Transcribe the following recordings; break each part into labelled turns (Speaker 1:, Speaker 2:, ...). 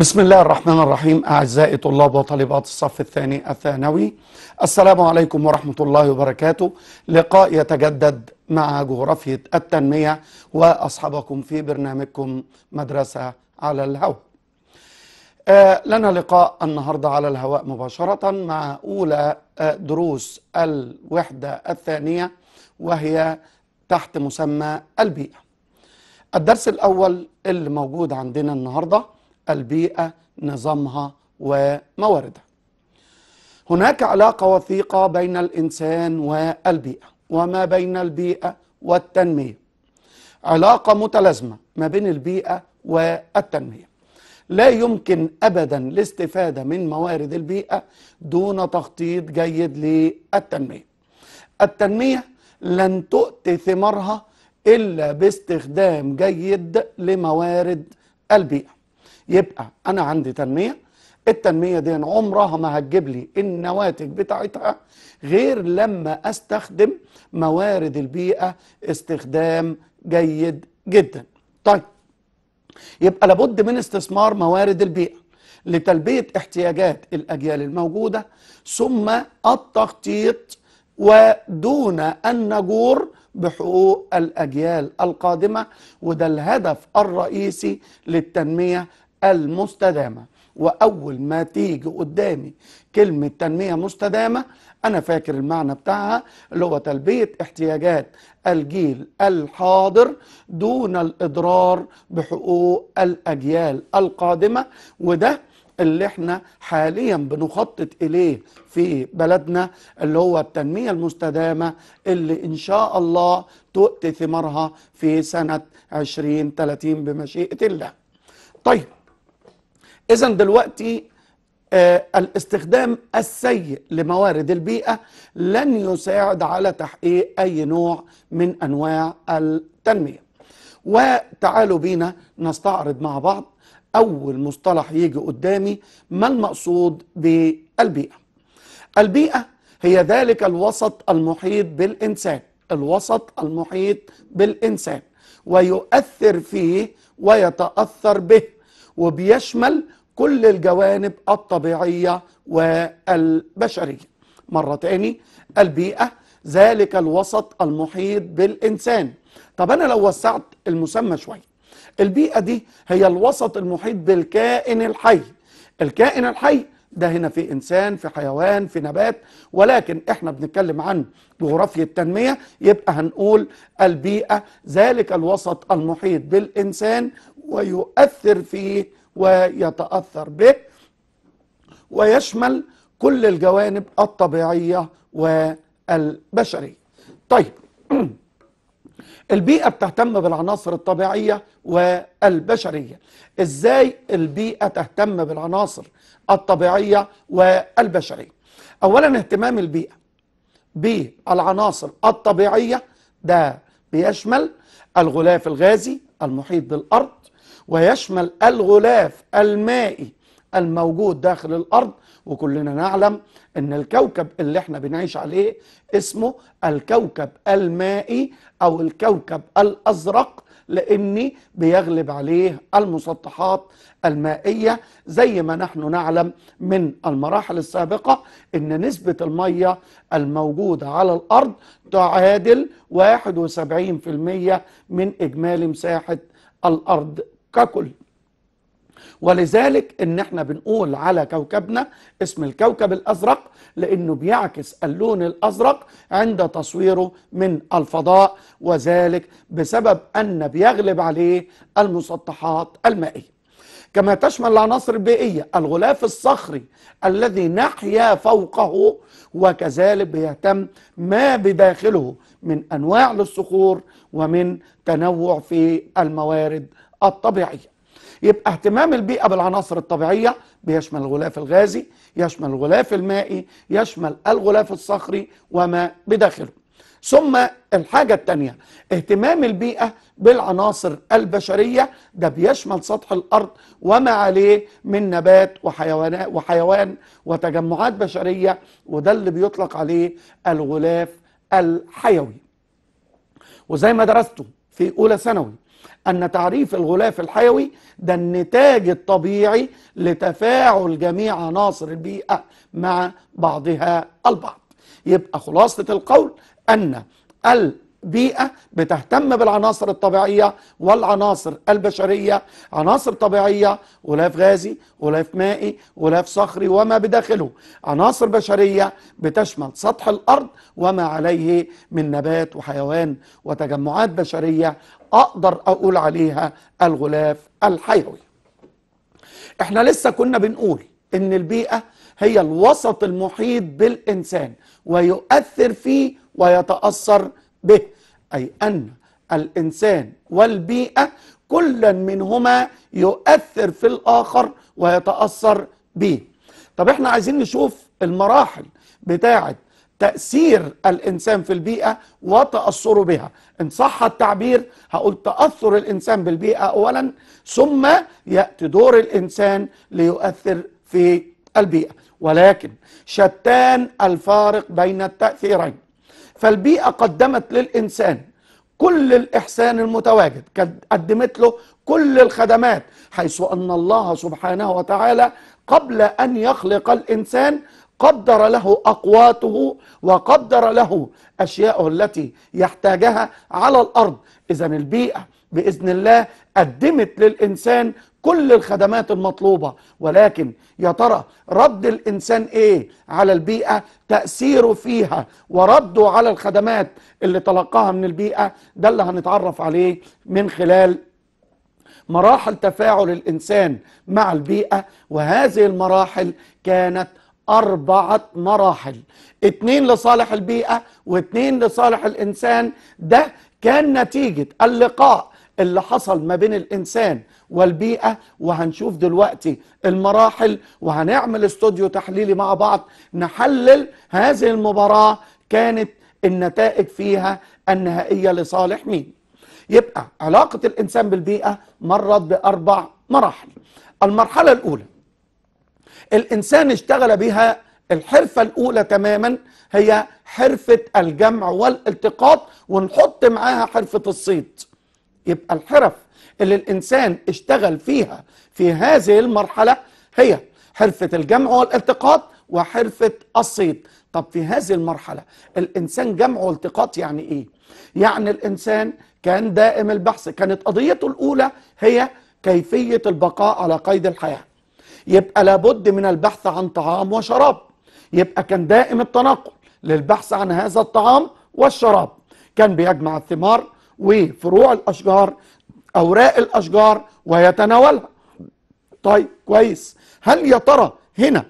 Speaker 1: بسم الله الرحمن الرحيم أعزائي طلاب وطالبات الصف الثاني الثانوي السلام عليكم ورحمة الله وبركاته لقاء يتجدد مع جغرافية التنمية وأصحابكم في برنامجكم مدرسة على الهواء آه، لنا لقاء النهاردة على الهواء مباشرة مع أولى آه، دروس الوحدة الثانية وهي تحت مسمى البيئة الدرس الأول اللي موجود عندنا النهارده البيئة نظامها ومواردها هناك علاقة وثيقة بين الإنسان والبيئة وما بين البيئة والتنمية علاقة متلازمة ما بين البيئة والتنمية لا يمكن أبدا الاستفادة من موارد البيئة دون تخطيط جيد للتنمية التنمية لن تؤتي ثمارها إلا باستخدام جيد لموارد البيئة يبقى انا عندي تنميه التنميه دي عمرها ما هتجيب لي النواتج بتاعتها غير لما استخدم موارد البيئه استخدام جيد جدا طيب يبقى لابد من استثمار موارد البيئه لتلبيه احتياجات الاجيال الموجوده ثم التخطيط ودون ان نجور بحقوق الاجيال القادمه وده الهدف الرئيسي للتنميه المستدامه واول ما تيجي قدامي كلمه تنميه مستدامه انا فاكر المعنى بتاعها اللي هو تلبيه احتياجات الجيل الحاضر دون الاضرار بحقوق الاجيال القادمه وده اللي احنا حاليا بنخطط اليه في بلدنا اللي هو التنميه المستدامه اللي ان شاء الله تؤتي ثمارها في سنه 2030 بمشيئه الله. طيب اذا دلوقتي آه، الاستخدام السيء لموارد البيئة لن يساعد على تحقيق أي نوع من أنواع التنمية وتعالوا بينا نستعرض مع بعض أول مصطلح يجي قدامي ما المقصود بالبيئة البيئة هي ذلك الوسط المحيط بالإنسان الوسط المحيط بالإنسان ويؤثر فيه ويتأثر به وبيشمل كل الجوانب الطبيعية والبشرية مرة تاني البيئة ذلك الوسط المحيط بالإنسان طب أنا لو وسعت المسمى شوية البيئة دي هي الوسط المحيط بالكائن الحي الكائن الحي ده هنا في إنسان في حيوان في نبات ولكن إحنا بنتكلم عن جغرافيا التنمية يبقى هنقول البيئة ذلك الوسط المحيط بالإنسان ويؤثر فيه ويتأثر به ويشمل كل الجوانب الطبيعية والبشرية طيب البيئة بتهتم بالعناصر الطبيعية والبشرية ازاي البيئة تهتم بالعناصر الطبيعية والبشرية اولا اهتمام البيئة بالعناصر الطبيعية ده بيشمل الغلاف الغازي المحيط بالأرض ويشمل الغلاف المائي الموجود داخل الارض وكلنا نعلم ان الكوكب اللي احنا بنعيش عليه اسمه الكوكب المائي او الكوكب الازرق لاني بيغلب عليه المسطحات المائيه زي ما نحن نعلم من المراحل السابقه ان نسبه الميه الموجوده على الارض تعادل 71% من اجمالي مساحه الارض ككل ولذلك ان احنا بنقول على كوكبنا اسم الكوكب الازرق لانه بيعكس اللون الازرق عند تصويره من الفضاء وذلك بسبب ان بيغلب عليه المسطحات المائيه كما تشمل العناصر البيئيه الغلاف الصخري الذي نحيا فوقه وكذلك بيهتم ما بداخله من انواع للصخور ومن تنوع في الموارد الطبيعيه يبقى اهتمام البيئه بالعناصر الطبيعيه بيشمل الغلاف الغازي يشمل الغلاف المائي يشمل الغلاف الصخري وما بداخله ثم الحاجة الثانية اهتمام البيئة بالعناصر البشرية ده بيشمل سطح الأرض وما عليه من نبات وحيوان, وحيوان وتجمعات بشرية وده اللي بيطلق عليه الغلاف الحيوي وزي ما درسته في أولى ثانوي أن تعريف الغلاف الحيوي ده النتاج الطبيعي لتفاعل جميع عناصر البيئة مع بعضها البعض يبقى خلاصة القول أن البيئة بتهتم بالعناصر الطبيعية والعناصر البشرية عناصر طبيعية غلاف غازي غلاف مائي غلاف صخري وما بداخله عناصر بشرية بتشمل سطح الأرض وما عليه من نبات وحيوان وتجمعات بشرية اقدر اقول عليها الغلاف الحيوي احنا لسه كنا بنقول ان البيئه هي الوسط المحيط بالانسان ويؤثر فيه ويتاثر به اي ان الانسان والبيئه كلا منهما يؤثر في الاخر ويتاثر به طب احنا عايزين نشوف المراحل بتاعه تأثير الإنسان في البيئة وتأثره بها إن صح التعبير هقول تأثر الإنسان بالبيئة أولا ثم يأتي دور الإنسان ليؤثر في البيئة ولكن شتان الفارق بين التأثيرين فالبيئة قدمت للإنسان كل الإحسان المتواجد قدمت له كل الخدمات حيث أن الله سبحانه وتعالى قبل أن يخلق الإنسان قدر له أقواته وقدر له أشياءه التي يحتاجها على الأرض إذا البيئة بإذن الله قدمت للإنسان كل الخدمات المطلوبة ولكن يا ترى رد الإنسان إيه على البيئة تأثيره فيها ورده على الخدمات اللي تلقاها من البيئة ده اللي هنتعرف عليه من خلال مراحل تفاعل الإنسان مع البيئة وهذه المراحل كانت أربعة مراحل اتنين لصالح البيئة واتنين لصالح الإنسان ده كان نتيجة اللقاء اللي حصل ما بين الإنسان والبيئة وهنشوف دلوقتي المراحل وهنعمل استوديو تحليلي مع بعض نحلل هذه المباراة كانت النتائج فيها النهائية لصالح مين يبقى علاقة الإنسان بالبيئة مرت بأربع مراحل المرحلة الأولى الإنسان اشتغل بها الحرفة الأولى تماما هي حرفة الجمع والالتقاط ونحط معاها حرفة الصيد يبقى الحرف اللي الإنسان اشتغل فيها في هذه المرحلة هي حرفة الجمع والالتقاط وحرفة الصيد طب في هذه المرحلة الإنسان جمع والتقاط يعني إيه؟ يعني الإنسان كان دائم البحث كانت قضيته الأولى هي كيفية البقاء على قيد الحياة يبقى لابد من البحث عن طعام وشراب يبقى كان دائم التنقل للبحث عن هذا الطعام والشراب كان بيجمع الثمار وفروع الأشجار أوراق الأشجار ويتناولها طيب كويس هل يا ترى هنا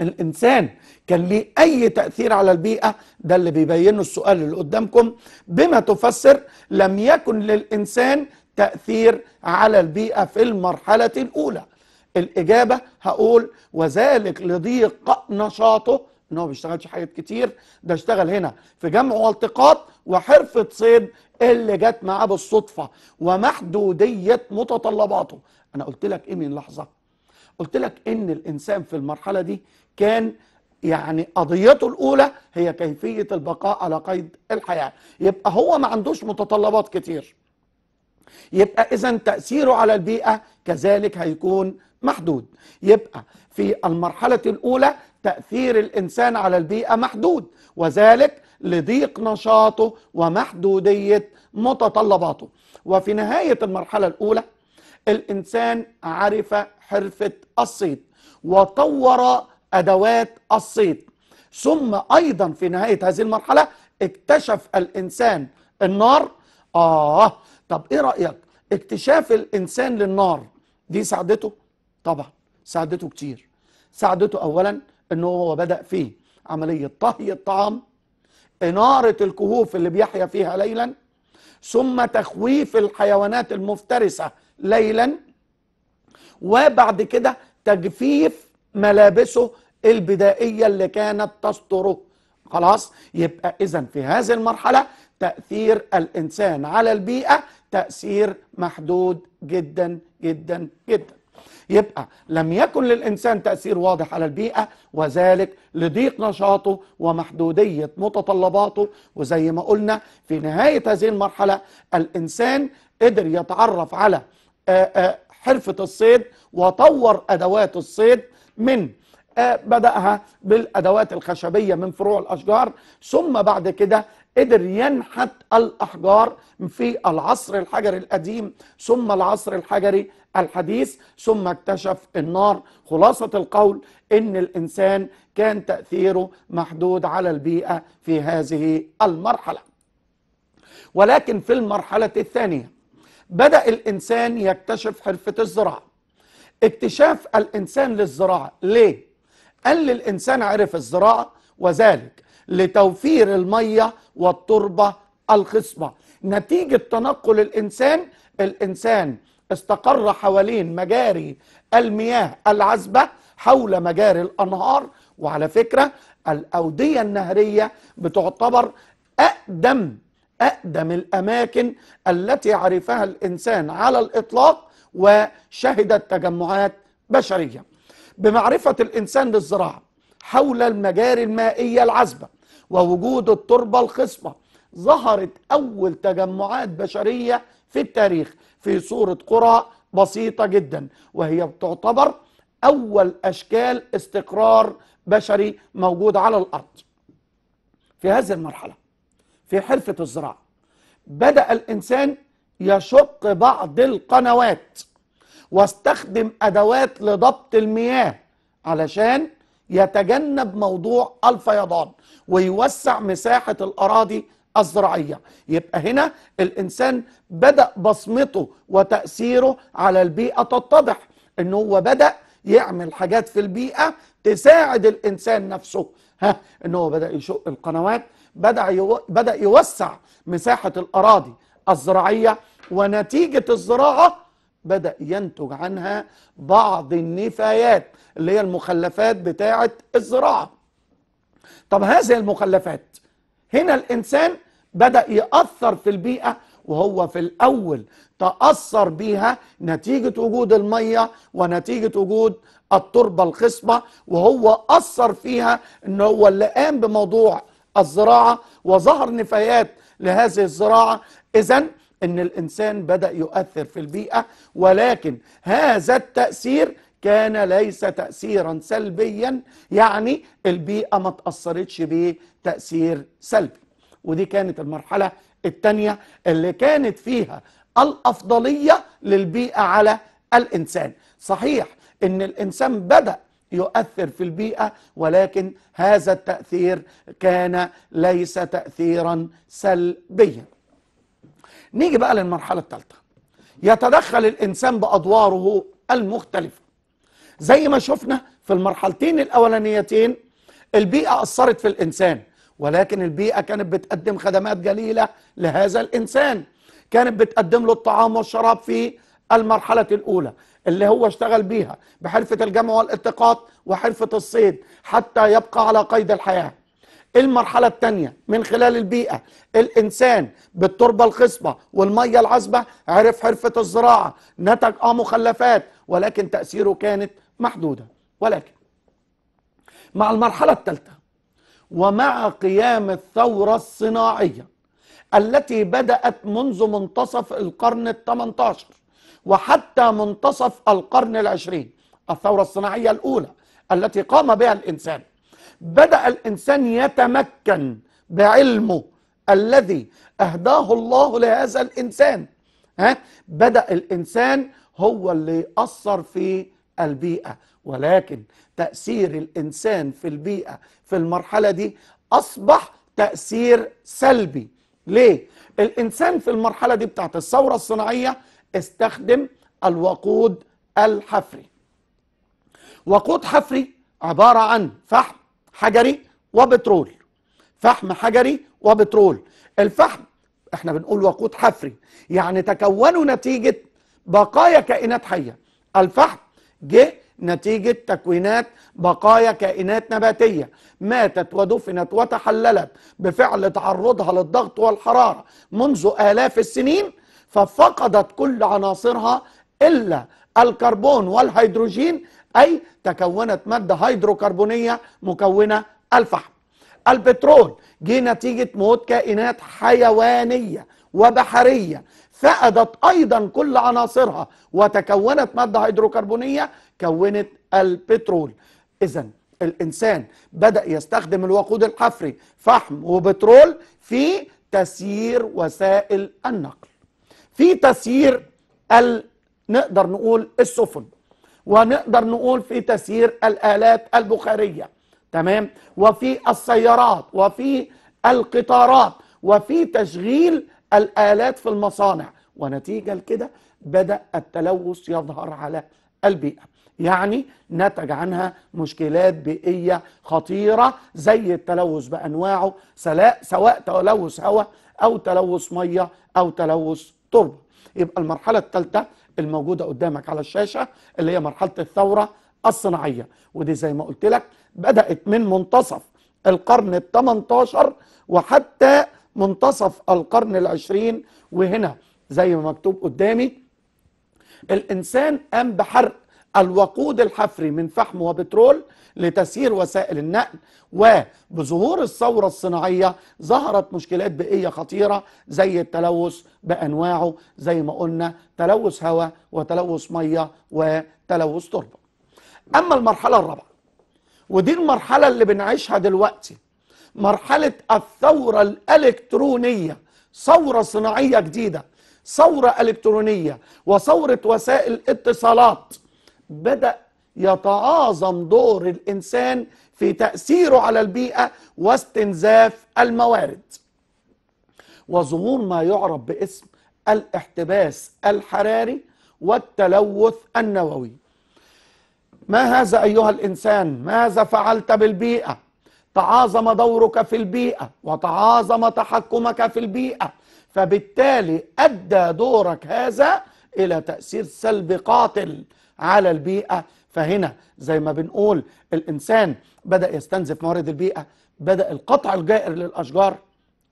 Speaker 1: الإنسان كان ليه أي تأثير على البيئة ده اللي بيبينه السؤال اللي قدامكم بما تفسر لم يكن للإنسان تأثير على البيئة في المرحلة الأولى الإجابة هقول وذلك لضيق نشاطه ان هو ما بيشتغلش حاجات كتير ده اشتغل هنا في جمع والتقاط وحرفه صيد اللي جت معاه بالصدفه ومحدوديه متطلباته انا قلت لك ايه من لحظه قلت لك ان الانسان في المرحله دي كان يعني قضيته الاولى هي كيفيه البقاء على قيد الحياه يبقى هو ما عندوش متطلبات كتير يبقى اذا تاثيره على البيئه كذلك هيكون محدود يبقى في المرحلة الأولى تأثير الإنسان على البيئة محدود وذلك لضيق نشاطه ومحدودية متطلباته وفي نهاية المرحلة الأولى الإنسان عرف حرفة الصيد وطور أدوات الصيد ثم أيضا في نهاية هذه المرحلة اكتشف الإنسان النار آه طب إيه رأيك اكتشاف الانسان للنار دي ساعدته طبعا ساعدته كتير ساعدته اولا ان هو بدا فيه عمليه طهي الطعام اناره الكهوف اللي بيحيا فيها ليلا ثم تخويف الحيوانات المفترسه ليلا وبعد كده تجفيف ملابسه البدائيه اللي كانت تستره خلاص يبقى اذا في هذه المرحله تاثير الانسان على البيئه تأثير محدود جدا جدا جدا يبقى لم يكن للإنسان تأثير واضح على البيئة وذلك لضيق نشاطه ومحدودية متطلباته وزي ما قلنا في نهاية هذه المرحلة الإنسان قدر يتعرف على حرفة الصيد وطور أدوات الصيد من بدأها بالأدوات الخشبية من فروع الأشجار ثم بعد كده قدر ينحت الأحجار في العصر الحجري القديم ثم العصر الحجري الحديث ثم اكتشف النار خلاصة القول إن الإنسان كان تأثيره محدود على البيئة في هذه المرحلة ولكن في المرحلة الثانية بدأ الإنسان يكتشف حرفة الزراعة اكتشاف الإنسان للزراعة ليه؟ قال الإنسان عرف الزراعة وذلك لتوفير الميه والتربه الخصبه نتيجه تنقل الانسان الانسان استقر حوالين مجاري المياه العذبه حول مجاري الانهار وعلى فكره الاوديه النهريه بتعتبر اقدم اقدم الاماكن التي عرفها الانسان على الاطلاق وشهدت تجمعات بشريه بمعرفه الانسان للزراعه حول المجاري المائية العذبة ووجود التربة الخصبة ظهرت أول تجمعات بشرية في التاريخ في صورة قرى بسيطة جدا وهي تعتبر أول أشكال استقرار بشري موجود على الأرض في هذه المرحلة في حرفة الزراعة بدأ الإنسان يشق بعض القنوات واستخدم أدوات لضبط المياه علشان يتجنب موضوع الفيضان ويوسع مساحة الأراضي الزراعية يبقى هنا الإنسان بدأ بصمته وتأثيره على البيئة تتضح إن هو بدأ يعمل حاجات في البيئة تساعد الإنسان نفسه ها إن هو بدأ يشق القنوات بدأ, يو... بدأ يوسع مساحة الأراضي الزراعية ونتيجة الزراعة بدأ ينتج عنها بعض النفايات اللي هي المخلفات بتاعة الزراعة طب هذه المخلفات هنا الإنسان بدأ يأثر في البيئة وهو في الأول تأثر بيها نتيجة وجود المية ونتيجة وجود التربة الخصبة وهو أثر فيها إن هو اللي قام بموضوع الزراعة وظهر نفايات لهذه الزراعة إذا ان الانسان بدا يؤثر في البيئه ولكن هذا التاثير كان ليس تاثيرا سلبيا يعني البيئه ما تاثرتش بيه تاثير سلبي ودي كانت المرحله الثانيه اللي كانت فيها الافضليه للبيئه على الانسان صحيح ان الانسان بدا يؤثر في البيئه ولكن هذا التاثير كان ليس تاثيرا سلبيا نيجي بقى للمرحلة الثالثة يتدخل الإنسان بأدواره المختلفة زي ما شفنا في المرحلتين الأولانيتين البيئة أثرت في الإنسان ولكن البيئة كانت بتقدم خدمات جليلة لهذا الإنسان كانت بتقدم له الطعام والشراب في المرحلة الأولى اللي هو اشتغل بيها بحرفة الجمع والالتقاط وحرفة الصيد حتى يبقى على قيد الحياة المرحلة الثانية من خلال البيئة الإنسان بالتربة الخصبة والمية العذبة عرف حرفة الزراعة نتج آه مخلفات ولكن تأثيره كانت محدودة ولكن مع المرحلة الثالثة ومع قيام الثورة الصناعية التي بدأت منذ منتصف القرن ال 18 وحتى منتصف القرن العشرين الثورة الصناعية الأولى التي قام بها الإنسان بدأ الإنسان يتمكن بعلمه الذي أهداه الله لهذا الإنسان ها؟ بدأ الإنسان هو اللي يأثر في البيئة ولكن تأثير الإنسان في البيئة في المرحلة دي أصبح تأثير سلبي ليه؟ الإنسان في المرحلة دي بتاعت الثورة الصناعية استخدم الوقود الحفري وقود حفري عبارة عن فحم حجري وبترول فحم حجري وبترول الفحم احنا بنقول وقود حفري يعني تكونوا نتيجة بقايا كائنات حية الفحم جه نتيجة تكوينات بقايا كائنات نباتية ماتت ودفنت وتحللت بفعل تعرضها للضغط والحرارة منذ آلاف السنين ففقدت كل عناصرها إلا الكربون والهيدروجين أي تكونت مادة هيدروكربونية مكونة الفحم البترول جه نتيجة موت كائنات حيوانية وبحرية فقدت أيضا كل عناصرها وتكونت مادة هيدروكربونية كونت البترول إذا الإنسان بدأ يستخدم الوقود الحفري فحم وبترول في تسيير وسائل النقل في تسيير نقدر نقول السفن ونقدر نقول في تسيير الآلات البخارية تمام وفي السيارات وفي القطارات وفي تشغيل الآلات في المصانع ونتيجة لكده بدأ التلوث يظهر على البيئة يعني نتج عنها مشكلات بيئية خطيرة زي التلوث بأنواعه سواء تلوث هواء أو تلوث مية أو تلوث تربة يبقى المرحلة الثالثة الموجوده قدامك على الشاشه اللي هي مرحله الثوره الصناعيه ودي زي ما قلت لك بدات من منتصف القرن ال 18 وحتى منتصف القرن العشرين وهنا زي ما مكتوب قدامي الانسان قام بحرق الوقود الحفري من فحم وبترول لتسيير وسائل النقل وبظهور الثورة الصناعية ظهرت مشكلات بيئية خطيرة زي التلوث بأنواعه زي ما قلنا تلوث هواء وتلوث مية وتلوث تربة أما المرحلة الرابعة ودي المرحلة اللي بنعيشها دلوقتي مرحلة الثورة الإلكترونية ثورة صناعية جديدة ثورة إلكترونية وثورة وسائل اتصالات بدأ يتعاظم دور الانسان في تاثيره على البيئه واستنزاف الموارد وظهور ما يعرف باسم الاحتباس الحراري والتلوث النووي ما هذا ايها الانسان ماذا فعلت بالبيئه تعاظم دورك في البيئه وتعاظم تحكمك في البيئه فبالتالي ادى دورك هذا الى تاثير سلبي قاتل على البيئه فهنا زي ما بنقول الانسان بدا يستنزف موارد البيئه بدا القطع الجائر للاشجار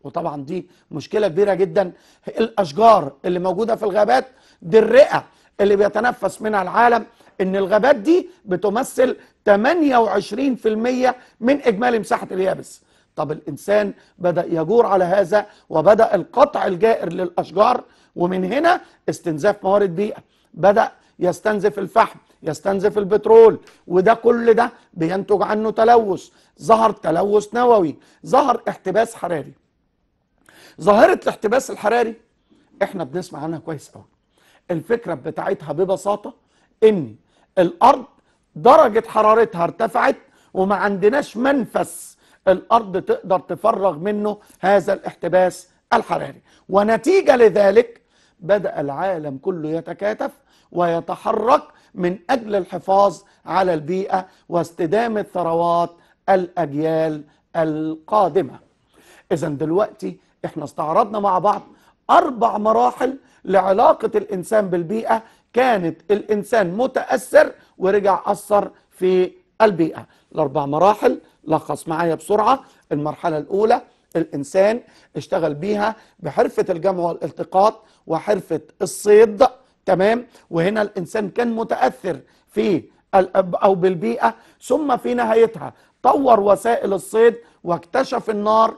Speaker 1: وطبعا دي مشكله كبيره جدا الاشجار اللي موجوده في الغابات دي الرئه اللي بيتنفس منها العالم ان الغابات دي بتمثل 28% من اجمالي مساحه اليابس طب الانسان بدا يجور على هذا وبدا القطع الجائر للاشجار ومن هنا استنزاف موارد بيئه بدا يستنزف الفحم يستنزف البترول وده كل ده بينتج عنه تلوث ظهر تلوث نووي ظهر احتباس حراري ظاهرة الاحتباس الحراري احنا بنسمع عنها كويس قوي الفكرة بتاعتها ببساطة ان الارض درجة حرارتها ارتفعت وما عندناش منفس الارض تقدر تفرغ منه هذا الاحتباس الحراري ونتيجة لذلك بدأ العالم كله يتكاتف ويتحرك من أجل الحفاظ على البيئة واستدامة ثروات الأجيال القادمة إذا دلوقتي احنا استعرضنا مع بعض أربع مراحل لعلاقة الإنسان بالبيئة كانت الإنسان متأثر ورجع أثر في البيئة الأربع مراحل لخص معايا بسرعة المرحلة الأولى الإنسان اشتغل بيها بحرفة الجمع والالتقاط وحرفة الصيد تمام وهنا الانسان كان متاثر في او بالبيئه ثم في نهايتها طور وسائل الصيد واكتشف النار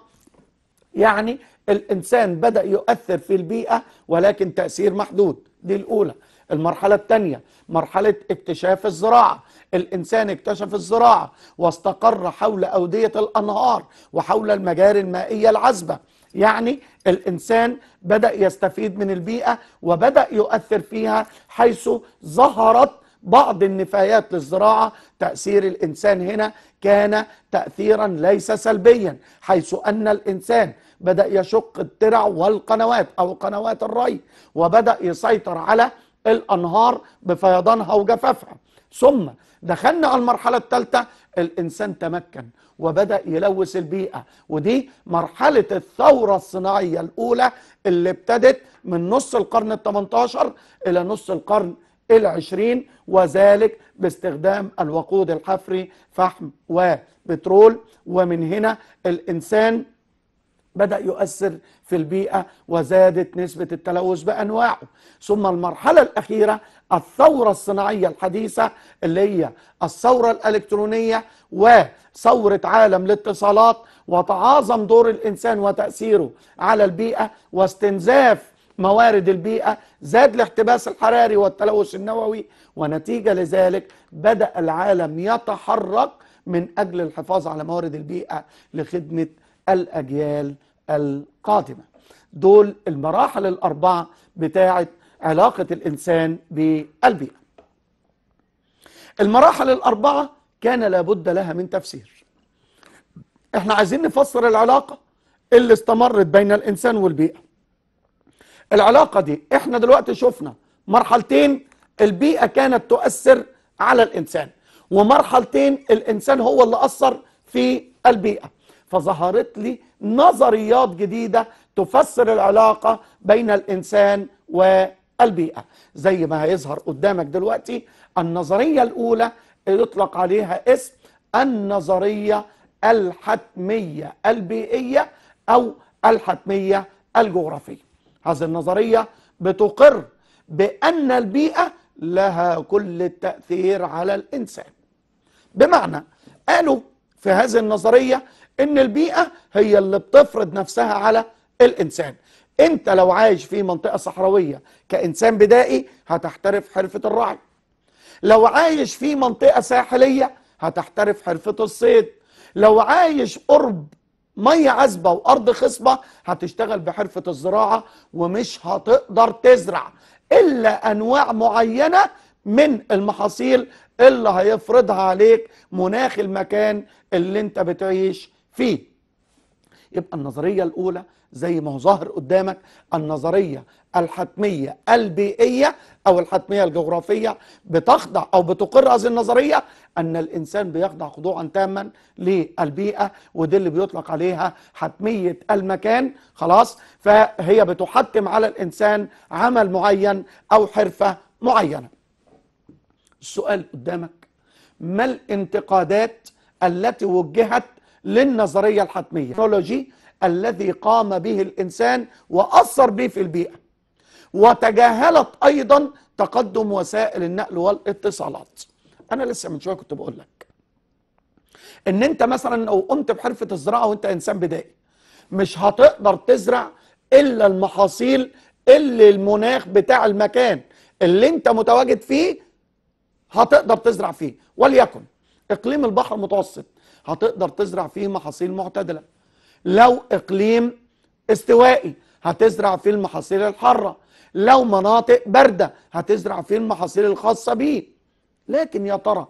Speaker 1: يعني الانسان بدا يؤثر في البيئه ولكن تاثير محدود دي الاولى المرحله الثانيه مرحله اكتشاف الزراعه الانسان اكتشف الزراعه واستقر حول اوديه الانهار وحول المجاري المائيه العذبه يعني الانسان بدا يستفيد من البيئه وبدا يؤثر فيها حيث ظهرت بعض النفايات للزراعه تاثير الانسان هنا كان تاثيرا ليس سلبيا حيث ان الانسان بدا يشق الترع والقنوات او قنوات الري وبدا يسيطر على الانهار بفيضانها وجفافها ثم دخلنا على المرحله الثالثه الإنسان تمكن وبدأ يلوث البيئة ودي مرحلة الثورة الصناعية الأولى اللي ابتدت من نص القرن ال 18 إلى نص القرن العشرين وذلك باستخدام الوقود الحفري فحم وبترول ومن هنا الإنسان بدأ يؤثر في البيئة وزادت نسبة التلوث بأنواعه ثم المرحلة الأخيرة الثورة الصناعية الحديثة اللي هي الثورة الإلكترونية وثورة عالم الاتصالات وتعاظم دور الإنسان وتأثيره على البيئة واستنزاف موارد البيئة زاد الاحتباس الحراري والتلوث النووي ونتيجة لذلك بدأ العالم يتحرك من أجل الحفاظ على موارد البيئة لخدمة الأجيال القادمة دول المراحل الأربعة بتاعة علاقة الإنسان بالبيئة المراحل الأربعة كان لابد لها من تفسير احنا عايزين نفسر العلاقة اللي استمرت بين الإنسان والبيئة العلاقة دي احنا دلوقتي شفنا مرحلتين البيئة كانت تؤثر على الإنسان ومرحلتين الإنسان هو اللي أثر في البيئة فظهرت لي نظريات جديدة تفسر العلاقة بين الإنسان والبيئة زي ما هيظهر قدامك دلوقتي النظرية الأولى يطلق عليها اسم النظرية الحتمية البيئية أو الحتمية الجغرافية هذه النظرية بتقر بأن البيئة لها كل التأثير على الإنسان بمعنى قالوا في هذه النظرية ان البيئه هي اللي بتفرض نفسها على الانسان انت لو عايش في منطقه صحراويه كانسان بدائي هتحترف حرفه الرعي لو عايش في منطقه ساحليه هتحترف حرفه الصيد لو عايش قرب ميه عذبه وارض خصبه هتشتغل بحرفه الزراعه ومش هتقدر تزرع الا انواع معينه من المحاصيل اللي هيفرضها عليك مناخ المكان اللي انت بتعيش فيه يبقى النظرية الأولى زي ما هو ظاهر قدامك النظرية الحتمية البيئية أو الحتمية الجغرافية بتخضع أو بتقر هذه النظرية أن الإنسان بيخضع خضوعا تاما للبيئة ودي اللي بيطلق عليها حتمية المكان خلاص فهي بتحتم على الإنسان عمل معين أو حرفة معينة السؤال قدامك ما الانتقادات التي وجهت للنظرية الحتمية التكنولوجي الذي قام به الإنسان وأثر به في البيئة وتجاهلت أيضا تقدم وسائل النقل والاتصالات أنا لسه من شوية كنت بقول لك إن أنت مثلا لو قمت بحرفة الزراعة وأنت إنسان بدائي مش هتقدر تزرع إلا المحاصيل اللي المناخ بتاع المكان اللي أنت متواجد فيه هتقدر تزرع فيه وليكن إقليم البحر المتوسط هتقدر تزرع فيه محاصيل معتدله لو اقليم استوائي هتزرع فيه المحاصيل الحاره لو مناطق بارده هتزرع فيه المحاصيل الخاصه بيه لكن يا ترى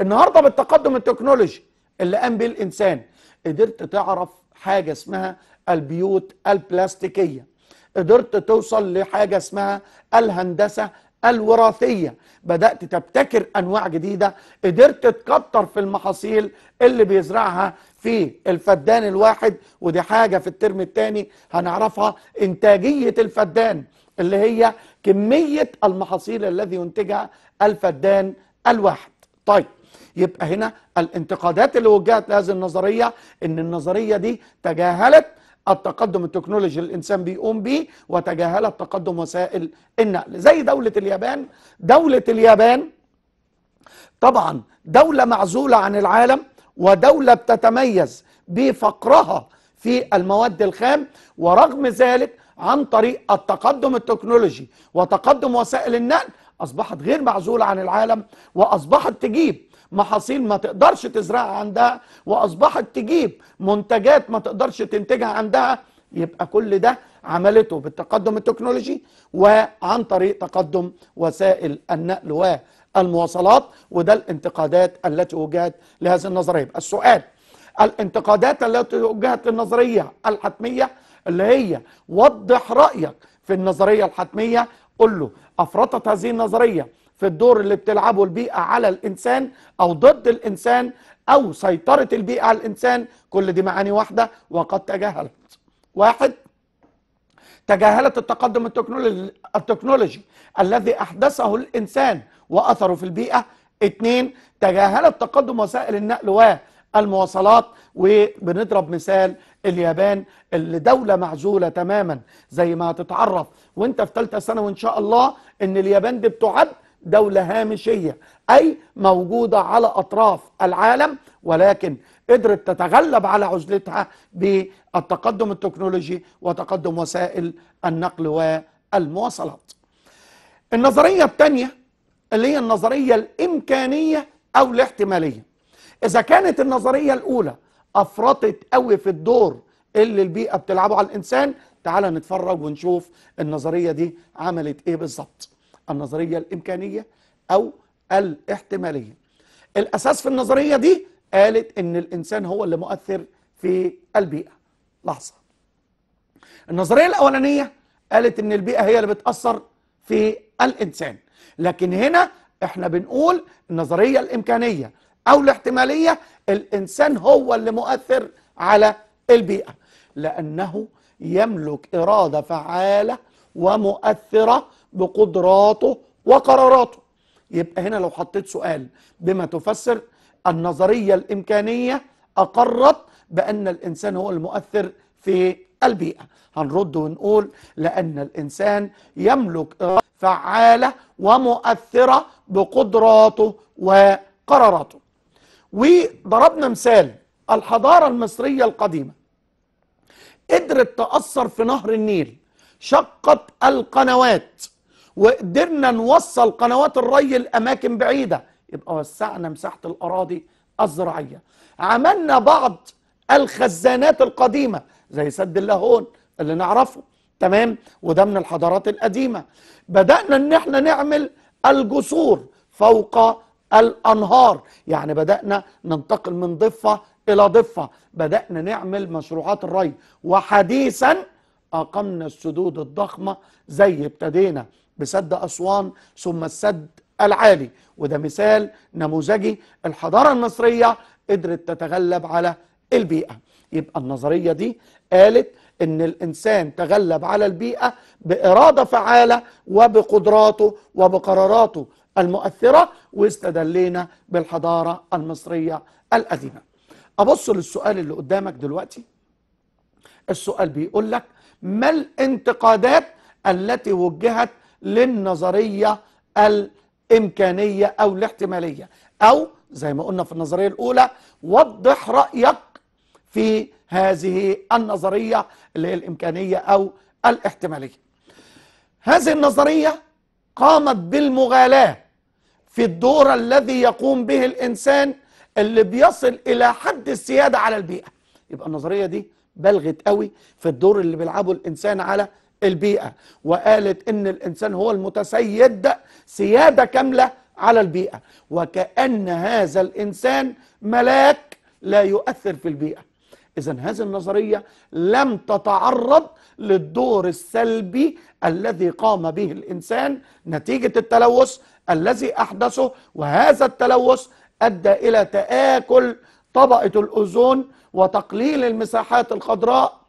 Speaker 1: النهارده بالتقدم التكنولوجي اللي قام بيه الانسان قدرت تعرف حاجه اسمها البيوت البلاستيكيه قدرت توصل لحاجه اسمها الهندسه الوراثية بدأت تبتكر أنواع جديدة قدرت تكتر في المحاصيل اللي بيزرعها في الفدان الواحد ودي حاجة في الترم الثاني هنعرفها إنتاجية الفدان اللي هي كمية المحاصيل الذي ينتجها الفدان الواحد طيب يبقى هنا الانتقادات اللي وجهت لهذه النظرية إن النظرية دي تجاهلت التقدم التكنولوجي اللي الانسان بيقوم بيه وتجاهلت تقدم وسائل النقل زي دوله اليابان دوله اليابان طبعا دوله معزوله عن العالم ودوله بتتميز بفقرها في المواد الخام ورغم ذلك عن طريق التقدم التكنولوجي وتقدم وسائل النقل اصبحت غير معزوله عن العالم واصبحت تجيب محاصيل ما تقدرش تزرعها عندها واصبحت تجيب منتجات ما تقدرش تنتجها عندها يبقى كل ده عملته بالتقدم التكنولوجي وعن طريق تقدم وسائل النقل والمواصلات وده الانتقادات التي وجهت لهذه النظريه السؤال الانتقادات التي وجهت للنظريه الحتميه اللي هي وضح رايك في النظريه الحتميه قل له افرطت هذه النظريه في الدور اللي بتلعبه البيئة على الإنسان أو ضد الإنسان أو سيطرة البيئة على الإنسان كل دي معاني واحدة وقد تجاهلت واحد تجاهلت التقدم التكنولوجي, التكنولوجي الذي أحدثه الإنسان وأثره في البيئة اثنين تجاهلت تقدم وسائل النقل والمواصلات وبنضرب مثال اليابان اللي دولة معزولة تماما زي ما هتتعرف وانت في ثالثة سنة وان شاء الله ان اليابان دي بتعد دولة هامشية أي موجودة على أطراف العالم ولكن قدرت تتغلب على عزلتها بالتقدم التكنولوجي وتقدم وسائل النقل والمواصلات النظرية الثانية اللي هي النظرية الإمكانية أو الاحتمالية إذا كانت النظرية الأولى أفرطت قوي في الدور اللي البيئة بتلعبه على الإنسان تعال نتفرج ونشوف النظرية دي عملت إيه بالظبط النظرية الإمكانية أو الاحتمالية الأساس في النظرية دي قالت إن الإنسان هو اللي مؤثر في البيئة لحظة النظرية الأولانية قالت إن البيئة هي اللي بتأثر في الإنسان لكن هنا إحنا بنقول النظرية الإمكانية أو الاحتمالية الإنسان هو اللي مؤثر على البيئة لأنه يملك إرادة فعالة ومؤثرة بقدراته وقراراته يبقى هنا لو حطيت سؤال بما تفسر النظرية الإمكانية أقرت بأن الإنسان هو المؤثر في البيئة هنرد ونقول لأن الإنسان يملك فعالة ومؤثرة بقدراته وقراراته وضربنا مثال الحضارة المصرية القديمة قدرت تأثر في نهر النيل شقت القنوات وقدرنا نوصل قنوات الري لاماكن بعيده يبقى وسعنا مساحه الاراضي الزراعيه عملنا بعض الخزانات القديمه زي سد اللاهون اللي نعرفه تمام وده من الحضارات القديمه بدانا ان احنا نعمل الجسور فوق الانهار يعني بدانا ننتقل من ضفه الى ضفه بدانا نعمل مشروعات الري وحديثا اقمنا السدود الضخمه زي ابتدينا بسد أسوان ثم السد العالي وده مثال نموذجي الحضارة المصرية قدرت تتغلب على البيئة يبقى النظرية دي قالت ان الانسان تغلب على البيئه باراده فعاله وبقدراته وبقراراته المؤثره واستدلينا بالحضاره المصريه القديمه. ابص للسؤال اللي قدامك دلوقتي. السؤال بيقول لك ما الانتقادات التي وجهت للنظرية الإمكانية أو الاحتمالية أو زي ما قلنا في النظرية الأولى وضح رأيك في هذه النظرية اللي هي الإمكانية أو الاحتمالية هذه النظرية قامت بالمغالاة في الدور الذي يقوم به الإنسان اللي بيصل إلى حد السيادة على البيئة يبقى النظرية دي بلغت قوي في الدور اللي بيلعبه الإنسان على البيئة وقالت إن الإنسان هو المتسيد سيادة كاملة على البيئة وكأن هذا الإنسان ملاك لا يؤثر في البيئة إذا هذه النظرية لم تتعرض للدور السلبي الذي قام به الإنسان نتيجة التلوث الذي أحدثه وهذا التلوث أدى إلى تآكل طبقة الأوزون وتقليل المساحات الخضراء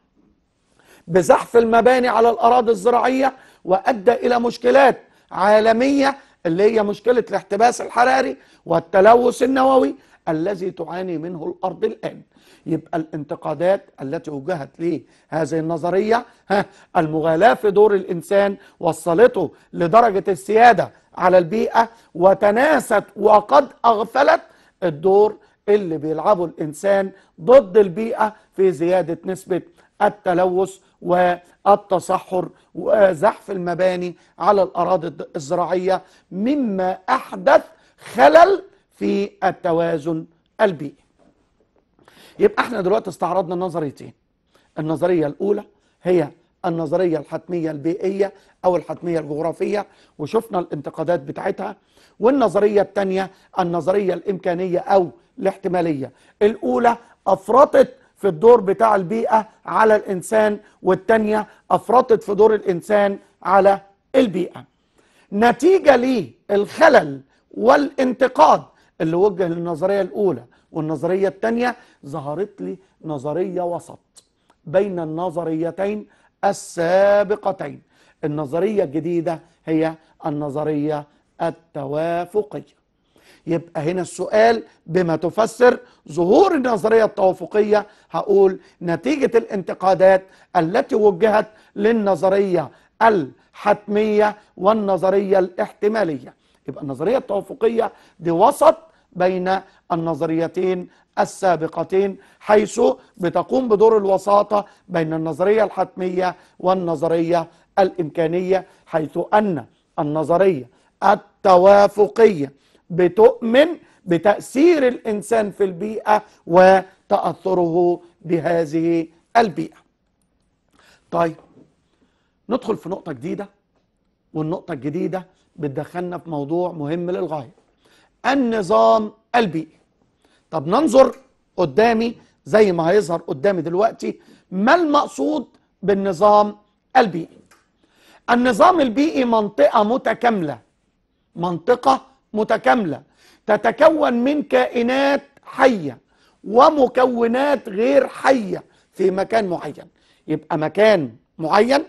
Speaker 1: بزحف المباني على الأراضي الزراعية وأدى إلى مشكلات عالمية اللي هي مشكلة الاحتباس الحراري والتلوث النووي الذي تعاني منه الأرض الآن يبقى الانتقادات التي وجهت لهذه النظرية ها المغالاة في دور الإنسان وصلته لدرجة السيادة على البيئة وتناست وقد أغفلت الدور اللي بيلعبه الإنسان ضد البيئة في زيادة نسبة التلوث والتصحر وزحف المباني على الأراضي الزراعية مما أحدث خلل في التوازن البيئي يبقى احنا دلوقتي استعرضنا نظريتين النظرية الأولى هي النظرية الحتمية البيئية أو الحتمية الجغرافية وشفنا الانتقادات بتاعتها والنظرية الثانية النظرية الإمكانية أو الاحتمالية الأولى أفرطت في الدور بتاع البيئة على الإنسان والتانية أفرطت في دور الإنسان على البيئة نتيجة للخلل الخلل والانتقاد اللي وجه للنظرية الأولى والنظرية التانية ظهرت لي نظرية وسط بين النظريتين السابقتين النظرية الجديدة هي النظرية التوافقية يبقى هنا السؤال بما تفسر ظهور النظرية التوافقية هقول نتيجة الانتقادات التي وجهت للنظرية الحتمية والنظرية الاحتمالية يبقى النظرية التوافقية دي وسط بين النظريتين السابقتين حيث بتقوم بدور الوساطة بين النظرية الحتمية والنظرية الإمكانية حيث أن النظرية التوافقية بتؤمن بتأثير الإنسان في البيئة وتأثره بهذه البيئة طيب ندخل في نقطة جديدة والنقطة الجديدة بتدخلنا في موضوع مهم للغاية النظام البيئي طب ننظر قدامي زي ما هيظهر قدامي دلوقتي ما المقصود بالنظام البيئي النظام البيئي منطقة متكاملة منطقة متكاملة تتكون من كائنات حية ومكونات غير حية في مكان معين يبقى مكان معين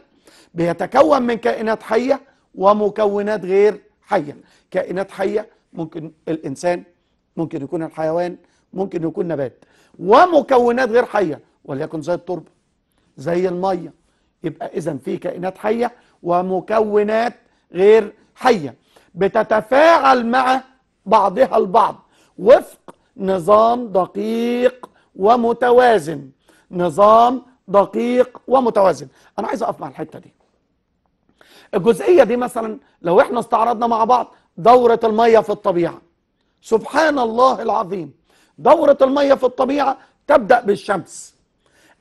Speaker 1: بيتكون من كائنات حية ومكونات غير حية كائنات حية ممكن الإنسان ممكن يكون الحيوان ممكن يكون نبات ومكونات غير حية وليكن زي التربة زي المية يبقى إذا في كائنات حية ومكونات غير حية بتتفاعل مع بعضها البعض وفق نظام دقيق ومتوازن نظام دقيق ومتوازن انا عايز اقف مع الحته دي الجزئيه دي مثلا لو احنا استعرضنا مع بعض دوره الميه في الطبيعه سبحان الله العظيم دوره الميه في الطبيعه تبدا بالشمس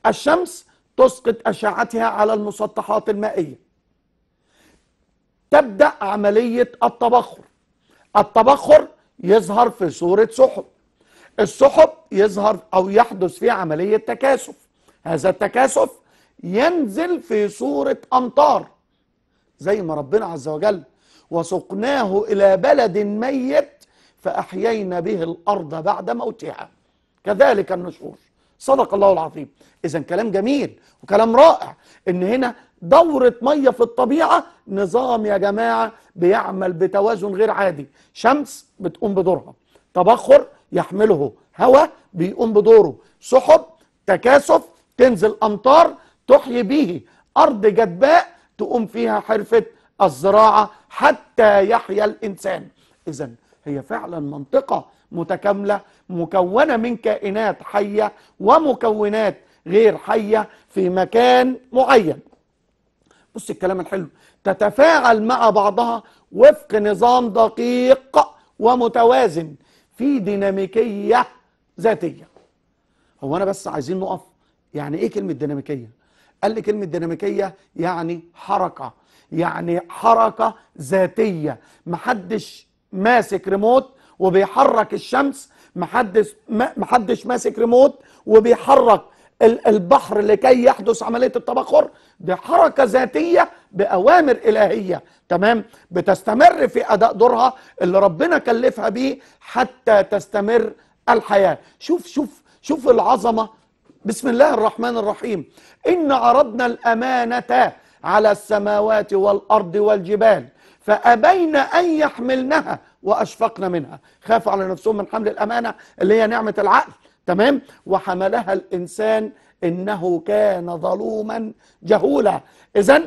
Speaker 1: الشمس تسقط اشعتها على المسطحات المائيه تبدأ عملية التبخر التبخر يظهر في صورة سحب السحب يظهر أو يحدث فيه عملية تكاثف هذا التكاثف ينزل في صورة أمطار زي ما ربنا عز وجل وسقناه إلى بلد ميت فأحيينا به الأرض بعد موتها كذلك النشور صدق الله العظيم اذا كلام جميل وكلام رائع ان هنا دورة مية في الطبيعة نظام يا جماعة بيعمل بتوازن غير عادي شمس بتقوم بدورها تبخر يحمله هواء بيقوم بدوره سحب تكاثف تنزل أمطار تحيي به أرض جدباء تقوم فيها حرفة الزراعة حتى يحيا الإنسان إذا هي فعلا منطقة متكاملة مكونة من كائنات حية ومكونات غير حية في مكان معين بص الكلام الحلو تتفاعل مع بعضها وفق نظام دقيق ومتوازن في ديناميكية ذاتية هو أنا بس عايزين نقف يعني إيه كلمة ديناميكية؟ قال لي كلمة ديناميكية يعني حركة يعني حركة ذاتية محدش ماسك ريموت وبيحرك الشمس محدش محدش ماسك ريموت وبيحرك البحر لكي يحدث عمليه التبخر دي حركه ذاتيه باوامر الهيه تمام بتستمر في اداء دورها اللي ربنا كلفها بيه حتى تستمر الحياه شوف شوف شوف العظمه بسم الله الرحمن الرحيم ان عرضنا الامانه على السماوات والارض والجبال فابين ان يحملنها واشفقنا منها خافوا على نفسهم من حمل الامانه اللي هي نعمه العقل تمام وحملها الانسان انه كان ظلوما جهولا اذا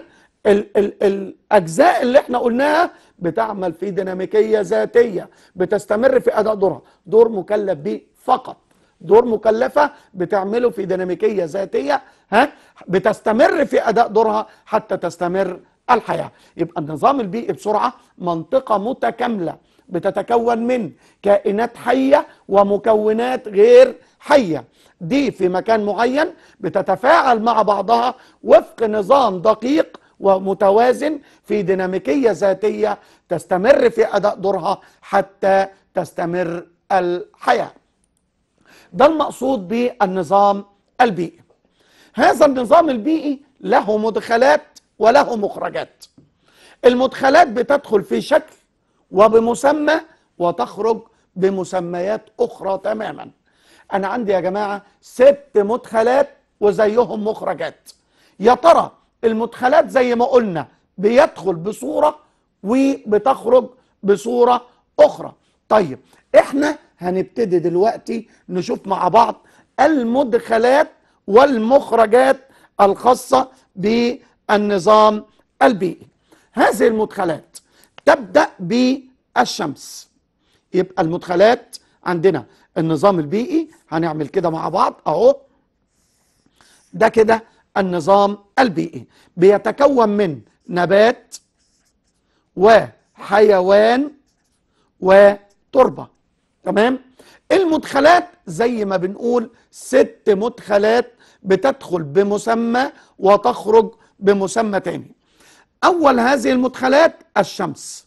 Speaker 1: الاجزاء اللي احنا قلناها بتعمل في ديناميكيه ذاتيه بتستمر في اداء دورها دور مكلف به فقط دور مكلفه بتعمله في ديناميكيه ذاتيه ها بتستمر في اداء دورها حتى تستمر الحياه يبقى النظام البيئي بسرعه منطقه متكامله بتتكون من كائنات حية ومكونات غير حية دي في مكان معين بتتفاعل مع بعضها وفق نظام دقيق ومتوازن في ديناميكية ذاتية تستمر في أداء دورها حتى تستمر الحياة ده المقصود بالنظام البيئي هذا النظام البيئي له مدخلات وله مخرجات المدخلات بتدخل في شكل وبمسمى وتخرج بمسميات أخرى تماما أنا عندي يا جماعة ست مدخلات وزيهم مخرجات يا ترى المدخلات زي ما قلنا بيدخل بصورة وبتخرج بصورة أخرى طيب احنا هنبتدي دلوقتي نشوف مع بعض المدخلات والمخرجات الخاصة بالنظام البيئي هذه المدخلات تبدا بالشمس يبقى المدخلات عندنا النظام البيئي هنعمل كده مع بعض اهو ده كده النظام البيئي بيتكون من نبات وحيوان وتربه تمام المدخلات زي ما بنقول ست مدخلات بتدخل بمسمى وتخرج بمسمى تاني أول هذه المدخلات الشمس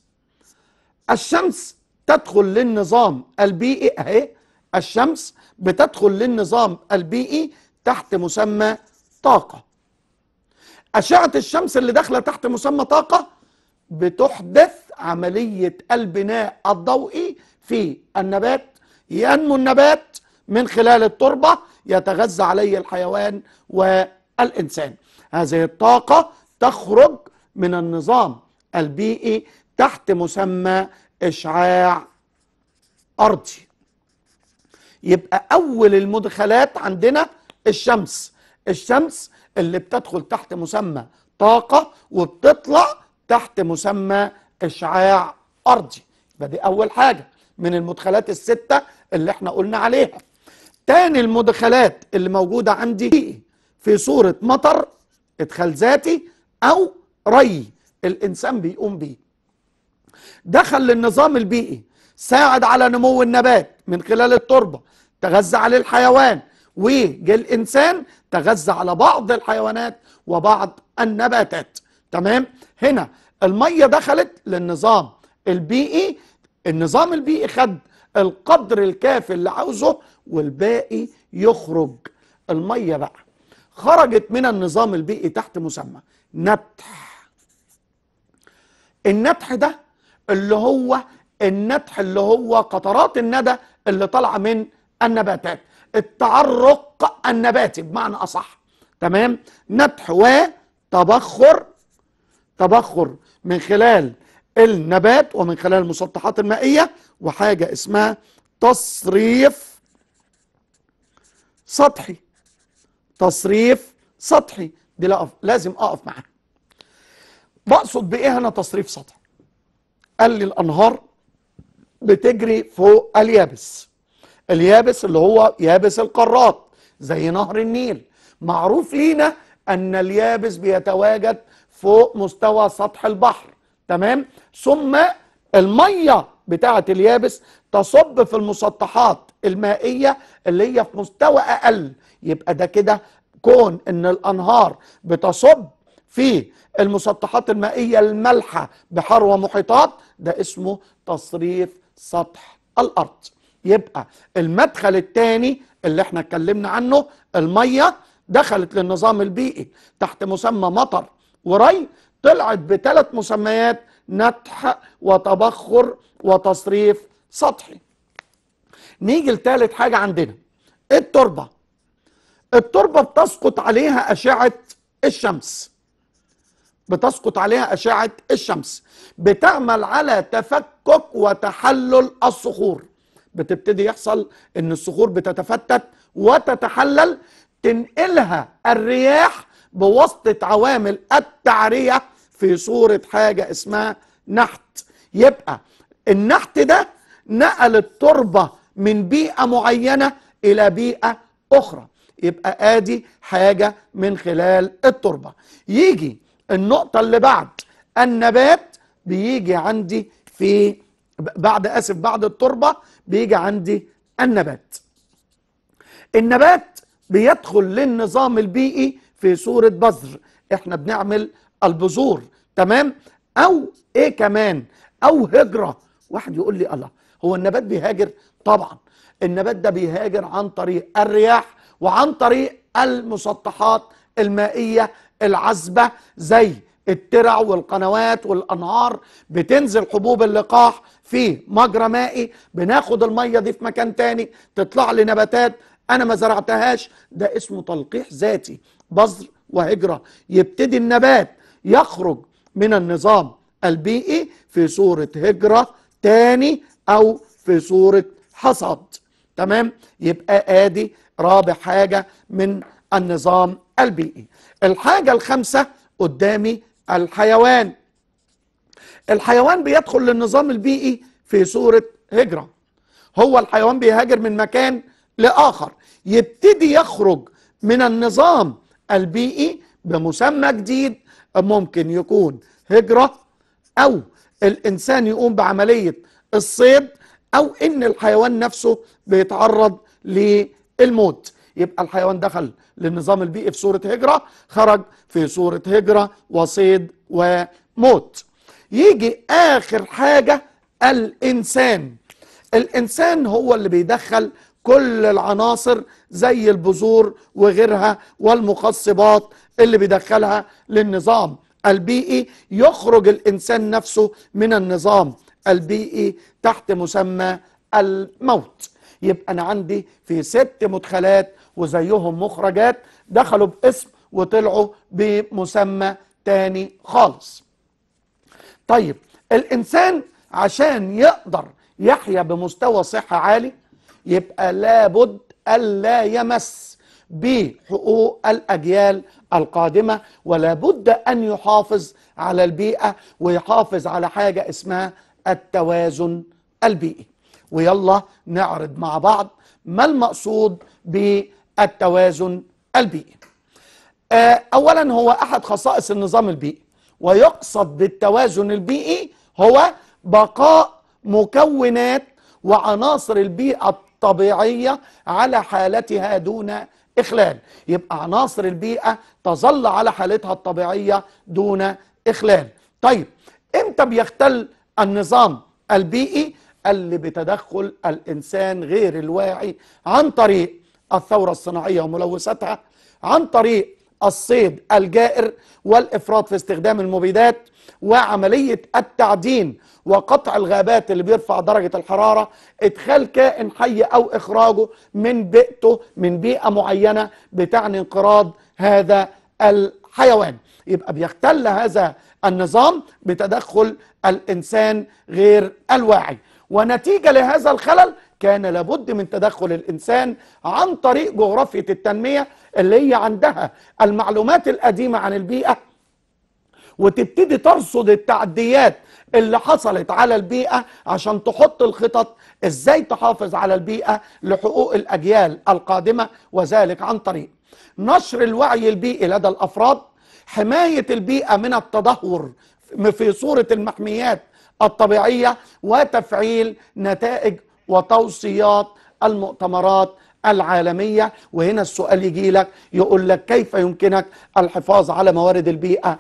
Speaker 1: الشمس تدخل للنظام البيئي أهي الشمس بتدخل للنظام البيئي تحت مسمى طاقة أشعة الشمس اللي داخلة تحت مسمى طاقة بتحدث عملية البناء الضوئي في النبات ينمو النبات من خلال التربة يتغذى عليه الحيوان والإنسان هذه الطاقة تخرج من النظام البيئي تحت مسمى إشعاع أرضي يبقى أول المدخلات عندنا الشمس الشمس اللي بتدخل تحت مسمى طاقة وبتطلع تحت مسمى إشعاع أرضي يبقى دي أول حاجة من المدخلات الستة اللي احنا قلنا عليها تاني المدخلات اللي موجودة عندي في صورة مطر ادخال ذاتي أو ري الانسان بيقوم بيه دخل للنظام البيئي ساعد على نمو النبات من خلال التربه تغذى عليه الحيوان وجه الانسان تغذى على بعض الحيوانات وبعض النباتات تمام هنا الميه دخلت للنظام البيئي النظام البيئي خد القدر الكافي اللي عاوزه والباقي يخرج الميه بقى خرجت من النظام البيئي تحت مسمى نبتح الندح ده اللي هو الندح اللي هو قطرات الندى اللي طالعه من النباتات التعرق النباتي بمعنى اصح تمام ندح وتبخر تبخر من خلال النبات ومن خلال المسطحات المائيه وحاجه اسمها تصريف سطحي تصريف سطحي دي لازم اقف معاها بقصد بايه هنا تصريف سطح قال لي الأنهار بتجري فوق اليابس اليابس اللي هو يابس القارات زي نهر النيل معروف لينا أن اليابس بيتواجد فوق مستوى سطح البحر تمام ثم المية بتاعة اليابس تصب في المسطحات المائية اللي هي في مستوى أقل يبقى ده كده كون ان الانهار بتصب في المسطحات المائية المالحة بحار ومحيطات ده اسمه تصريف سطح الأرض يبقى المدخل الثاني اللي احنا اتكلمنا عنه المية دخلت للنظام البيئي تحت مسمى مطر وري طلعت بثلاث مسميات نتح وتبخر وتصريف سطحي نيجي لثالث حاجة عندنا التربة التربة بتسقط عليها أشعة الشمس بتسقط عليها أشعة الشمس بتعمل على تفكك وتحلل الصخور بتبتدي يحصل ان الصخور بتتفتت وتتحلل تنقلها الرياح بواسطة عوامل التعرية في صورة حاجة اسمها نحت يبقى النحت ده نقل التربة من بيئة معينة إلى بيئة أخرى يبقى آدي حاجة من خلال التربة يجي النقطة اللي بعد النبات بيجي عندي في بعد اسف بعد التربه بيجي عندي النبات النبات بيدخل للنظام البيئي في صوره بذر احنا بنعمل البذور تمام او ايه كمان او هجره واحد يقول لي الله هو النبات بيهاجر طبعا النبات ده بيهاجر عن طريق الرياح وعن طريق المسطحات المائيه العذبه زي الترع والقنوات والانهار بتنزل حبوب اللقاح في مجرى مائي بناخد الميه دي في مكان تاني تطلع لي نباتات انا ما زرعتهاش ده اسمه تلقيح ذاتي بذر وهجره يبتدي النبات يخرج من النظام البيئي في صوره هجره تاني او في صوره حصاد تمام يبقى ادي رابع حاجه من النظام البيئي الحاجة الخامسة قدامي الحيوان الحيوان بيدخل للنظام البيئي في صورة هجرة هو الحيوان بيهاجر من مكان لآخر يبتدي يخرج من النظام البيئي بمسمى جديد ممكن يكون هجرة أو الإنسان يقوم بعملية الصيد أو إن الحيوان نفسه بيتعرض للموت يبقى الحيوان دخل للنظام البيئي في صورة هجرة خرج في صورة هجرة وصيد وموت يجي آخر حاجة الإنسان الإنسان هو اللي بيدخل كل العناصر زي البذور وغيرها والمخصبات اللي بيدخلها للنظام البيئي يخرج الإنسان نفسه من النظام البيئي تحت مسمى الموت يبقى أنا عندي في ست مدخلات وزيهم مخرجات دخلوا باسم وطلعوا بمسمى تاني خالص طيب الإنسان عشان يقدر يحيا بمستوى صحة عالي يبقى لابد ألا يمس بحقوق الأجيال القادمة ولا بد أن يحافظ على البيئة ويحافظ على حاجة اسمها التوازن البيئي ويلا نعرض مع بعض ما المقصود بالتوازن التوازن البيئي آه، أولا هو أحد خصائص النظام البيئي ويقصد بالتوازن البيئي هو بقاء مكونات وعناصر البيئة الطبيعية على حالتها دون إخلال يبقى عناصر البيئة تظل على حالتها الطبيعية دون إخلال طيب إمتى بيختل النظام البيئي اللي بتدخل الإنسان غير الواعي عن طريق الثورة الصناعية وملوثاتها عن طريق الصيد الجائر والإفراط في استخدام المبيدات وعملية التعدين وقطع الغابات اللي بيرفع درجة الحرارة إدخال كائن حي أو إخراجه من بيئته من بيئة معينة بتعني انقراض هذا الحيوان يبقى بيختل هذا النظام بتدخل الإنسان غير الواعي ونتيجة لهذا الخلل كان لابد من تدخل الإنسان عن طريق جغرافية التنمية اللي هي عندها المعلومات القديمة عن البيئة وتبتدي ترصد التعديات اللي حصلت على البيئة عشان تحط الخطط ازاي تحافظ على البيئة لحقوق الأجيال القادمة وذلك عن طريق نشر الوعي البيئي لدى الأفراد حماية البيئة من التدهور في صورة المحميات الطبيعية وتفعيل نتائج وتوصيات المؤتمرات العالمية وهنا السؤال يجي لك يقول لك كيف يمكنك الحفاظ على موارد البيئة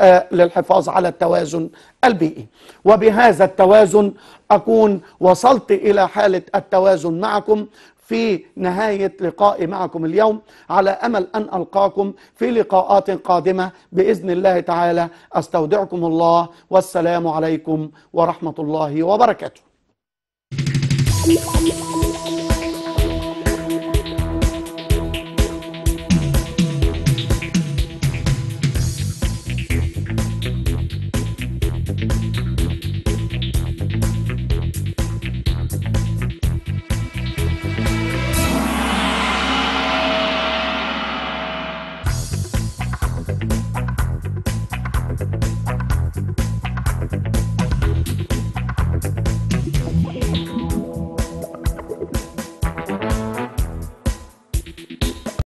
Speaker 1: آه، للحفاظ على التوازن البيئي وبهذا التوازن أكون وصلت إلى حالة التوازن معكم في نهاية لقائي معكم اليوم على أمل أن ألقاكم في لقاءات قادمة بإذن الله تعالى أستودعكم الله والسلام عليكم ورحمة الله وبركاته Thank you.